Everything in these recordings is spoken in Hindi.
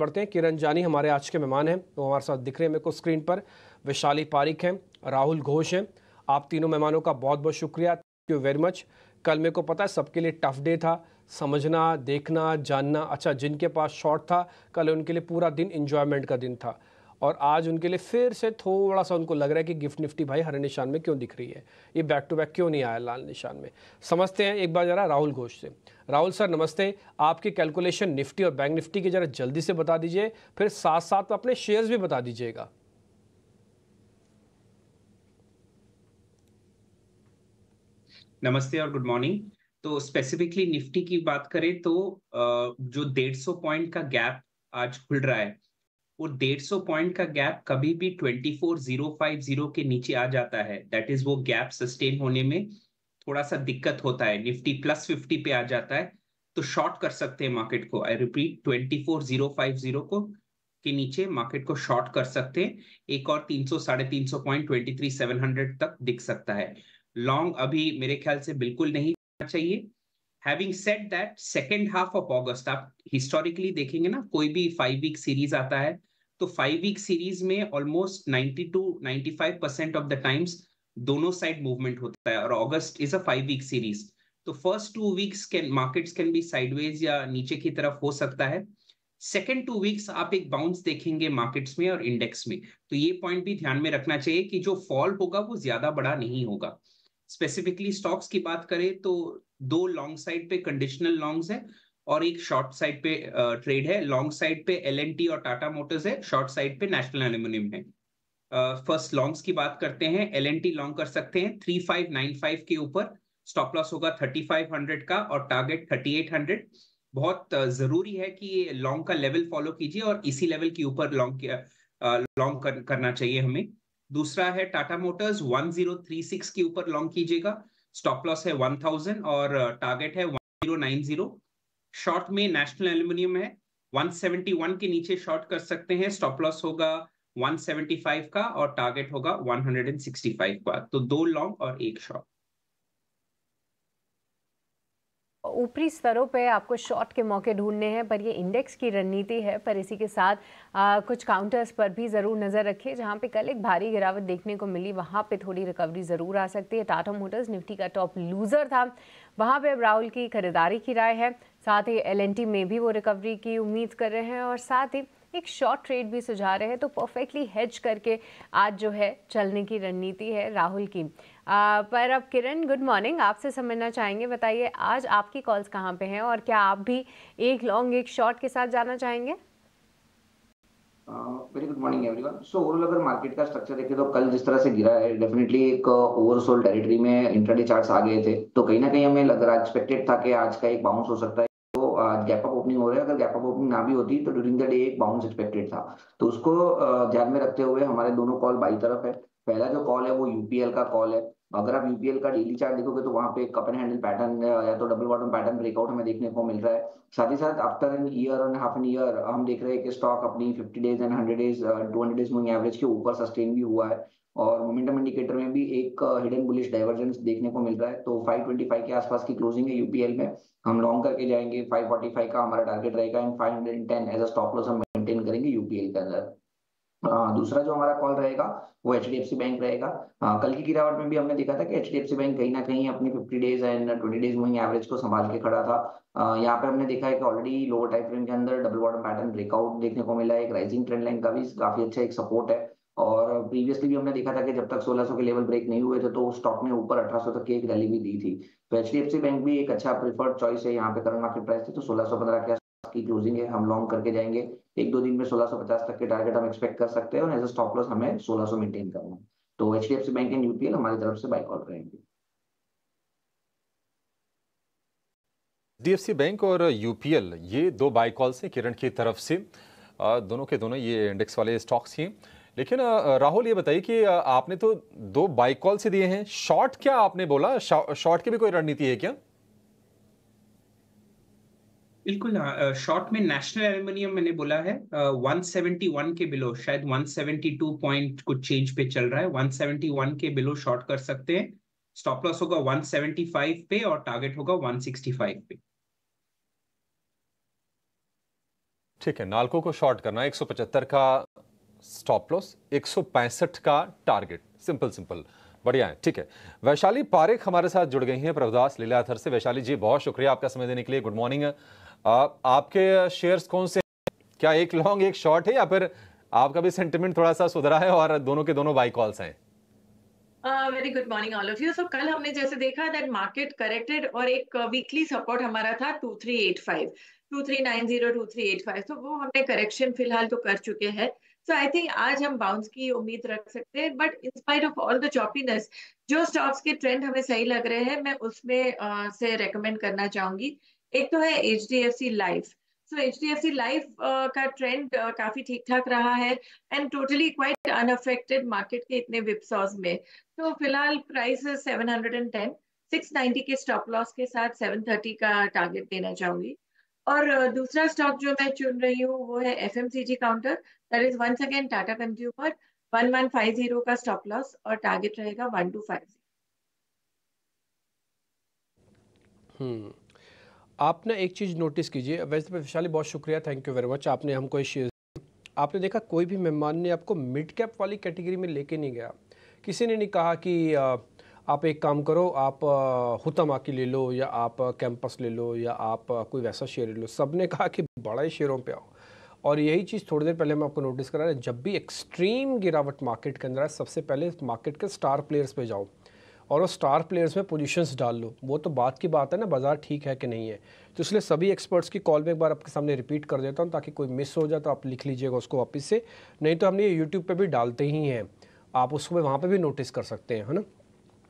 बढ़ते हैं किरण जानी हमारे आज के मेहमान हैं वो हमारे साथ दिख रहे हैं मेरे को स्क्रीन पर वैशाली पारिक हैं राहुल घोष हैं आप तीनों मेहमानों का बहुत बहुत शुक्रिया थैंक यू वेरी मच कल मेरे को पता है सबके लिए टफ डे था समझना देखना जानना अच्छा जिनके पास शॉर्ट था कल उनके लिए पूरा दिन इन्जॉयमेंट का दिन था और आज उनके लिए फिर से थोड़ा सा उनको लग रहा है कि गिफ्ट निफ्टी भाई हरे निशान में क्यों दिख रही है ये बैक टू बैक क्यों नहीं आया लाल निशान में समझते हैं एक बार ज़रा राहुल घोष से राहुल सर नमस्ते आपकी कैलकुलेशन निफ्टी और बैंक निफ्टी की ज़रा जल्दी से बता दीजिए फिर साथ साथ में अपने शेयर्स भी बता दीजिएगा नमस्ते और गुड मॉर्निंग तो स्पेसिफिकली निफ्टी की बात करें तो जो डेढ़ सौ पॉइंट का गैप आज खुल रहा है वो 150 पॉइंट का गैप कभी भी 24050 के नीचे आ जाता है दैट इज वो गैप सस्टेन होने में थोड़ा सा दिक्कत होता है निफ्टी प्लस 50 पे आ जाता है तो शॉर्ट कर सकते हैं मार्केट को आई रिपीट 24050 को के नीचे मार्केट को शॉर्ट कर सकते हैं एक और 300 साढ़े तीन सौ point twenty three seven hundred तक दिख सकता है लॉन्ग अभी मेरे ख्याल से बिल्कुल नहीं चाहिए having set that second half of August आप हिस्टोरिकली देखेंगे ना कोई भी फाइव वीक सीरीज आता है तो फाइव वीक सीरीज में almost 90 to 95 percent of the times दोनों साइड मूवमेंट होता है और August is a five week series तो first two weeks can markets can be sideways या नीचे की तरफ हो सकता है सेकेंड टू वीक्स आप एक बाउंस देखेंगे मार्केट्स में और इंडेक्स में तो ये पॉइंट भी ध्यान में रखना चाहिए कि जो फॉल होगा वो ज्यादा बड़ा नहीं होगा स्पेसिफिकली स्टॉक्स की बात करें तो दो लॉन्ग साइड पे कंडीशनल लॉन्ग्स है और एक शॉर्ट साइड पे ट्रेड है लॉन्ग साइड पे एल और टाटा मोटर्स है शॉर्ट साइड पे नेशनल एल्यूमिनियम है फर्स्ट लॉन्ग्स की बात करते हैं एल लॉन्ग कर सकते हैं थ्री फाइव नाइन फाइव के ऊपर स्टॉप लॉस होगा थर्टी फाइव हंड्रेड का और टारगेट थर्टी एट हंड्रेड बहुत जरूरी है कि लॉन्ग का लेवल फॉलो कीजिए और इसी लेवल के ऊपर लॉन्ग लॉन्ग कर, करना चाहिए हमें दूसरा है टाटा मोटर्स 1036 के ऊपर लॉन्ग कीजिएगा स्टॉप लॉस है 1000 और टारगेट है 1090 शॉर्ट में नेशनल एल्यूमिनियम है 171 के नीचे शॉर्ट कर सकते हैं स्टॉप लॉस होगा 175 का और टारगेट होगा 165 का तो दो लॉन्ग और एक शॉर्ट ऊपरी स्तरों पे आपको शॉर्ट के मौके ढूंढने हैं पर ये इंडेक्स की रणनीति है पर इसी के साथ आ, कुछ काउंटर्स पर भी ज़रूर नज़र रखिए जहाँ पे कल एक भारी गिरावट देखने को मिली वहाँ पे थोड़ी रिकवरी ज़रूर आ सकती है टाटा मोटर्स निफ्टी का टॉप लूज़र था वहाँ पे अब राहुल की खरीदारी की राय है साथ ही एलएनटी में भी वो रिकवरी की उम्मीद कर रहे हैं और साथ ही एक शॉर्ट ट्रेड भी सुझा रहे हैं तो परफेक्टली हेज करके आज जो है चलने की रणनीति है राहुल की आ, पर अब किरण गुड मॉर्निंग आपसे समझना चाहेंगे बताइए आज आपकी कॉल्स कहाँ पे हैं और क्या आप भी एक लॉन्ग एक शॉर्ट के साथ जाना चाहेंगे very good morning everyone so overall अगर मार्केट का स्ट्रक्चर देखें तो कल जिस तरह से गिरा है डेफिनेटली एक ओवरसोल्ड टेरिटरी में इंटरडे चार्ट्स आ गए थे तो कहीं ना कहीं हमें लग रहा एक्सपेक्टेड था कि आज का एक बाउंस हो सकता है गैप अप ओपनिंग हो रहे हैं अगर गैप अप ओपनिंग ना भी होती तो ड्यूरिंग द डे एक बाउंस एक्सपेक्टेड था तो उसको ध्यान में रखते हुए हमारे दोनों कॉल बाई तरफ है पहला जो कॉल है वो यूपीएल का कॉल है अगर आप यूपीएल e का डेली चार्ट देखोगे तो वहां पे कप एंड हैंडल पैटर्न या तो डबल बॉटम पैटर्न ब्रेकआउट हमें देखने को मिल रहा है साथ ही साथ after an year and half an year हम देख रहे हैं कि स्टॉक अपनी 50 days and 100 days 200 days average के ऊपर सस्टेन भी हुआ है और मोमेंटम इंडिकेटर में भी एक हिडन बुलिश डाइवर्जेंस देखने को मिल रहा है तो 525 के आसपास की क्लोजिंग है यूपीएल e में हम लॉन्ग करके जाएंगे 545 का हमारा टारगेट रहेगा and 510 as a stop loss हम मेंटेन करेंगे यूपीएल e के अंदर दूसरा जो हमारा कॉल रहेगा वो H D F C bank रहेगा कल की गिरावट में भी हमने देखा था कि एच बैंक कहीं ना कहीं अपनी fifty days and twenty days moving average को संभाल के खड़ा था यहाँ पे हमने देखा है कि ऑलरेडी लोअर टाइम फ्रेम के अंदर डबल बॉटम पैटर्न ब्रेकआउट देखने को मिला है एक राइजिंग ट्रेंड लाइन का भी काफी अच्छा एक सपोर्ट है और प्रीवियसली भी हमने देखा था कि जब तक 1600 के लेवल ब्रेक नहीं हुए थे तो स्टॉक ने ऊपर 1800 तक की एक रैली भी दी थी तो एच बैंक भी एक अच्छा प्रीफर्ड चॉइस है यहाँ पे करंट मार्केट प्राइस थे तो पंद्रह के की क्लोजिंग है हम लॉन्ग करके जाएंगे एक दो दिन में 1650 तक के टारगेट हम एक्सपेक्ट कर सकते हैं और एज अ स्टॉप लॉस हमें 1600 मेंटेन करना है तो H D F C bank and UPL हमारी तरफ से बाइक कॉल करेंगे डीएफसी बैंक और यूपीएल ये दो बाई कॉल्स हैं किरण की तरफ से दोनों के दोनों ये इंडेक्स वाले स्टॉक्स हैं लेकिन राहुल ये बताइए कि आपने तो दो बाई कॉल से दिए हैं शॉर्ट क्या आपने बोला शॉर्ट की भी कोई रणनीति है क्या बिल्कुल शॉर्ट हाँ, में नेशनल एल्यूमिनियम मैंने बोला है uh, 171 के बिलो शायद 172 पॉइंट कुछ चेंज पे चल रहा है 171 के बिलो शॉर्ट कर सकते हैं स्टॉप लॉस होगा 175 पे और टारगेट होगा 165 पे ठीक है नालको को शॉर्ट करना 175 का स्टॉप लॉस 165 का टारगेट सिंपल सिंपल बढ़िया है ठीक है वैशाली पारेख हमारे साथ जुड़ गई हैं प्रभुदास लीलाथर से वैशाली जी बहुत शुक्रिया आपका समय देने के लिए गुड मॉर्निंग आपके शेयर्स कौन से क्या एक लॉन्ग एक शॉर्ट है या फिर आपका भी सेंटिमेंट थोड़ा सा सुधरा है और दोनों के दोनों बाई कॉल्स हैं very good morning all of you so कल हमने जैसे देखा दैट मार्केट करेक्टेड और एक वीकली सपोर्ट हमारा था two three eight five two three nine zero two three eight five तो वो हमने करेक्शन फिलहाल तो कर चुके हैं सो आई थिंक आज हम बाउंस की उम्मीद रख सकते हैं but in spite of all the choppiness जो स्टॉक्स के ट्रेंड हमें सही लग रहे हैं मैं उसमें से रेकमेंड करना चाहूंगी एक तो है H D F C life so H D F C life का ट्रेंड uh, काफी ठीक ठाक रहा है and totally quite unaffected market के इतने विपसॉज में तो फिलहाल price seven hundred and ten six ninety के स्टॉप लॉस के साथ सेवन थर्टी का टारगेट देना चाहूंगी और दूसरा स्टॉक जो मैं चुन रही हूँ वो है F counter that is once again Tata Consumer one one five zero का स्टॉप लॉस और टारगेट रहेगा 1250 हम्म आप ना एक चीज़ नोटिस कीजिए वैसे तो वैशाली बहुत शुक्रिया थैंक यू वेरी मच आपने हमको ये आपने देखा कोई भी मेहमान ने आपको मिड कैप वाली कैटेगरी में लेके नहीं गया किसी ने नहीं कहा कि आ, आप एक काम करो आप हुतम आके ले लो या आप कैंपस ले लो या आप कोई वैसा शेयर ले लो सब ने कहा कि बड़े शेयरों पे आओ और यही चीज़ थोड़ी देर पहले मैं आपको नोटिस करा रहा जब भी एक्सट्रीम गिरावट मार्केट के अंदर है सबसे पहले मार्केट के स्टार प्लेयर्स पे जाओ और वो स्टार प्लेयर्स में पोजीशंस डाल लो वो तो बात की बात है ना बाज़ार ठीक है कि नहीं है तो इसलिए सभी एक्सपर्ट्स की कॉल में एक बार आपके सामने रिपीट कर देता हूँ ताकि कोई मिस हो जाए तो आप लिख लीजिएगा उसको वापस से नहीं तो हमने ये यूट्यूब पर भी डालते ही हैं आप उसको वहाँ पर भी नोटिस कर सकते हैं है ना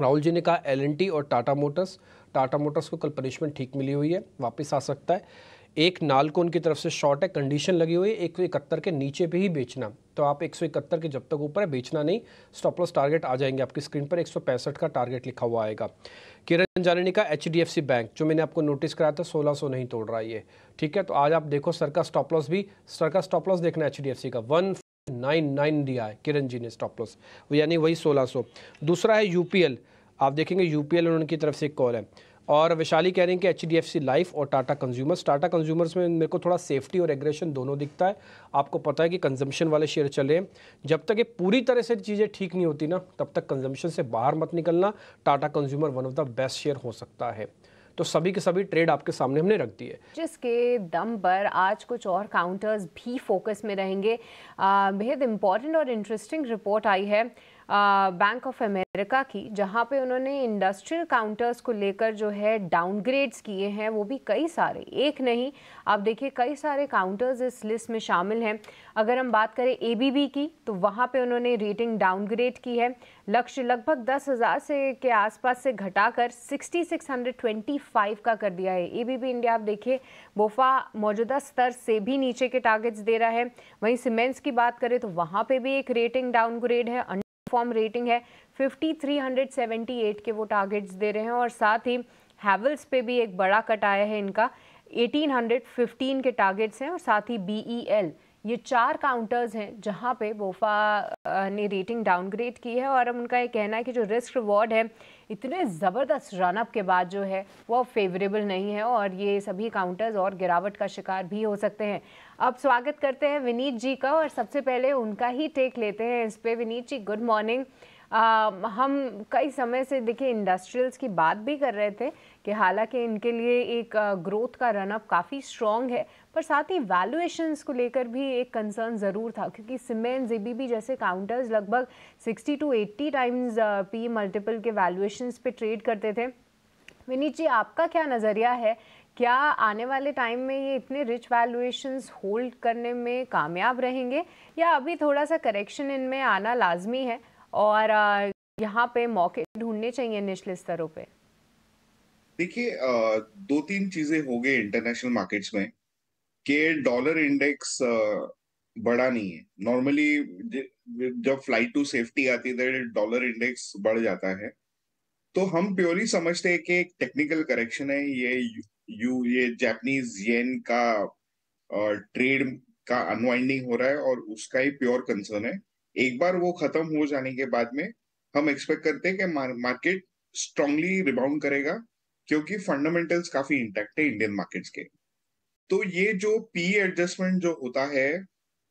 राहुल जी ने कहा एल और टाटा मोटर्स टाटा मोटर्स को कल पनिशमेंट ठीक मिली हुई है वापस आ सकता है एक नाल को उनकी तरफ से शॉर्ट है कंडीशन लगी हुई है एक सौ इकहत्तर के नीचे पे ही बेचना तो आप एक सौ इकहत्तर के जब तक ऊपर है बेचना नहीं स्टॉप लॉस टारगेट आ जाएंगे आपकी स्क्रीन पर एक सौ पैंसठ का टारगेट लिखा हुआ आएगा किरण जानी का एच बैंक जो मैंने आपको नोटिस कराया था सोलह सौ नहीं तोड़ रहा ये ठीक है तो आज आप देखो सर का स्टॉप लॉस भी सर का स्टॉप लॉस देखना एच का वन नाइन नाइन दिया है किरण जी ने स्टॉप लॉस यानी वही सोलह सौ दूसरा है यूपीएल आप देखेंगे यूपीएल उनकी तरफ से एक कॉल है और वैशाली कह रहे हैं कि H D F C life और टाटा कंज्यूमर्स टाटा कंज्यूमर्स में मेरे को थोड़ा सेफ्टी और एग्रेशन दोनों दिखता है आपको पता है कि कंजम्पशन वाले शेयर चले हैं जब तक ये पूरी तरह से चीज़ें ठीक नहीं होती ना तब तक कंजम्पशन से बाहर मत निकलना Tata Consumer one of the best share हो सकता है तो सभी के सभी ट्रेड आपके सामने हमने रख दिए जिसके दम पर आज कुछ और काउंटर्स भी फोकस में रहेंगे बेहद इंपॉर्टेंट और इंटरेस्टिंग रिपोर्ट आई है बैंक ऑफ अमेरिका की जहाँ पे उन्होंने इंडस्ट्रियल काउंटर्स को लेकर जो है डाउनग्रेड्स किए हैं वो भी कई सारे एक नहीं आप देखिए कई सारे काउंटर्स इस लिस्ट में शामिल हैं अगर हम बात करें ए की तो वहाँ पे उन्होंने रेटिंग डाउनग्रेड की है लक्ष्य लगभग दस हज़ार से के आसपास से घटाकर 6625 का कर दिया है ए इंडिया आप देखिए बोफा मौजूदा स्तर से भी नीचे के टारगेट्स दे रहा है वहीं सीमेंट्स की बात करें तो वहाँ पे भी एक रेटिंग डाउनग्रेड है फॉर्म रेटिंग है 5378 के वो टारगेट्स दे रहे हैं और साथ ही हैवल्स पे भी एक बड़ा कट आया है इनका 1815 के टारगेट्स हैं और साथ ही बी ई एल ये चार काउंटर्स हैं जहाँ पे वोफा ने रेटिंग डाउनग्रेड की है और अब उनका ये कहना है कि जो रिस्क रिवॉर्ड है इतने ज़बरदस्त रनअप के बाद जो है वो फेवरेबल नहीं है और ये सभी काउंटर्स और गिरावट का शिकार भी हो सकते हैं अब स्वागत करते हैं विनीत जी का और सबसे पहले उनका ही टेक लेते हैं इस पर विनीत जी गुड मॉर्निंग हम कई समय से देखिए इंडस्ट्रियल्स की बात भी कर रहे थे कि हालांकि इनके लिए एक ग्रोथ का रनअप काफ़ी स्ट्रॉन्ग है पर साथ ही वैल्यूएशंस को लेकर भी एक कंसर्न ज़रूर था क्योंकि सीमेंट बी जैसे काउंटर्स लगभग 60 टू 80 टाइम्स पी मल्टीपल के वैल्यूएशंस पे ट्रेड करते थे विनीत जी आपका क्या नज़रिया है क्या आने वाले टाइम में ये इतने रिच वैल्यूएशंस होल्ड करने में कामयाब रहेंगे या अभी थोड़ा सा करेक्शन इनमें आना लाजमी है और यहाँ पे मौके ढूंढने चाहिए निचले स्तरों पर देखिए दो तीन चीजें हो गई इंटरनेशनल मार्केट्स में कि डॉलर इंडेक्स बढ़ा नहीं है नॉर्मली जब फ्लाइट टू सेफ्टी आती है डॉलर तो इंडेक्स बढ़ जाता है तो हम प्योरली समझते हैं कि एक टेक्निकल करेक्शन है ये यू ये जैपनीज येन का ट्रेड का अनवाइंडिंग हो रहा है और उसका ही प्योर कंसर्न है एक बार वो खत्म हो जाने के बाद में हम एक्सपेक्ट करते हैं कि मार्केट स्ट्रांगली रिबाउंड करेगा क्योंकि फंडामेंटल्स काफी इंटैक्ट है इंडियन मार्केट्स के तो ये जो पी एडजस्टमेंट जो होता है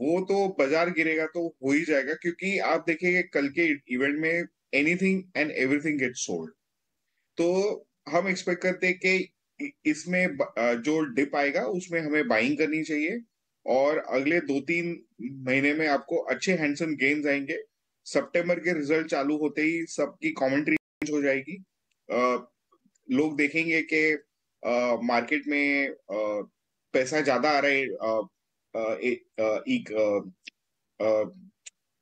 वो तो बाजार गिरेगा तो हो ही जाएगा क्योंकि आप देखिए कल के इवेंट में anything and everything get sold तो हम एक्सपेक्ट करते कि इसमें जो डिप आएगा उसमें हमें बाइंग करनी चाहिए और अगले दो तीन महीने में आपको अच्छे हैंडसम गेन्स आएंगे सितंबर के रिजल्ट चालू होते ही सबकी कॉमेंट्री चेंज हो जाएगी लोग देखेंगे कि मार्केट में पैसा ज्यादा आ रहा है एक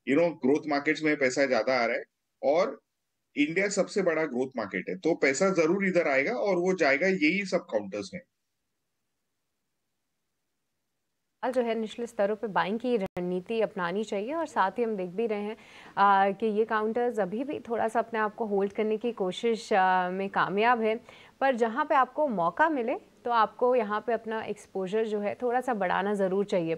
यू नो ग्रोथ मार्केट्स में पैसा ज्यादा आ रहा है और इंडिया सबसे बड़ा ग्रोथ मार्केट है तो पैसा जरूर इधर आएगा और वो जाएगा यही सब काउंटर्स में जो है निचले स्तरों पे बाइंग की रणनीति अपनानी चाहिए और साथ ही हम देख भी रहे हैं आ, कि ये काउंटर्स अभी भी थोड़ा सा अपने आप को होल्ड करने की कोशिश आ, में कामयाब है पर जहाँ पे आपको मौका मिले तो आपको यहाँ पे अपना एक्सपोजर जो है थोड़ा सा बढ़ाना ज़रूर चाहिए